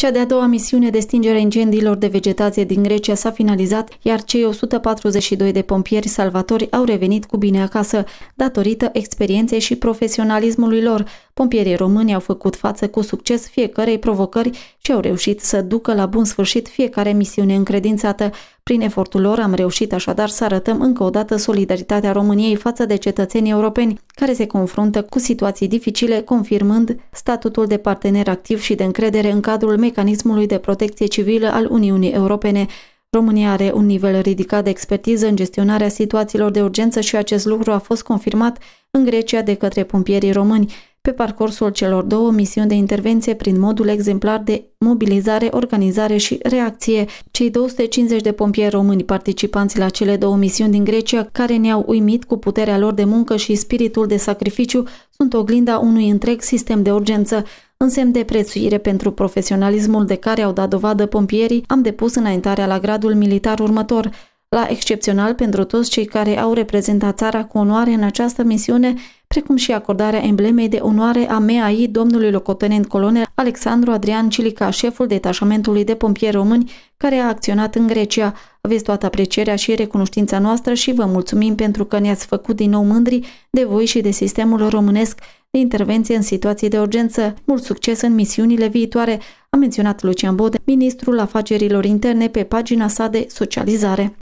Cea de-a doua misiune de stingere a incendiilor de vegetație din Grecia s-a finalizat, iar cei 142 de pompieri salvatori au revenit cu bine acasă, datorită experienței și profesionalismului lor. Pompierii români au făcut față cu succes fiecarei provocări și au reușit să ducă la bun sfârșit fiecare misiune încredințată. Prin efortul lor am reușit așadar să arătăm încă o dată solidaritatea României față de cetățenii europeni care se confruntă cu situații dificile, confirmând statutul de partener activ și de încredere în cadrul mecanismului de protecție civilă al Uniunii Europene. România are un nivel ridicat de expertiză în gestionarea situațiilor de urgență și acest lucru a fost confirmat în Grecia de către pompierii români pe parcursul celor două misiuni de intervenție prin modul exemplar de mobilizare, organizare și reacție. Cei 250 de pompieri români participanți la cele două misiuni din Grecia, care ne-au uimit cu puterea lor de muncă și spiritul de sacrificiu, sunt oglinda unui întreg sistem de urgență. În semn de prețuire pentru profesionalismul de care au dat dovadă pompierii, am depus înaintarea la gradul militar următor. La excepțional pentru toți cei care au reprezentat țara cu onoare în această misiune, precum și acordarea emblemei de onoare a MEAI domnului locotenent colonel Alexandru Adrian Cilica, șeful detașamentului de pompieri români care a acționat în Grecia. Aveți toată aprecierea și recunoștința noastră și vă mulțumim pentru că ne-ați făcut din nou mândri de voi și de sistemul românesc de intervenție în situații de urgență. Mult succes în misiunile viitoare, a menționat Lucian Bode, ministrul afacerilor interne pe pagina sa de socializare.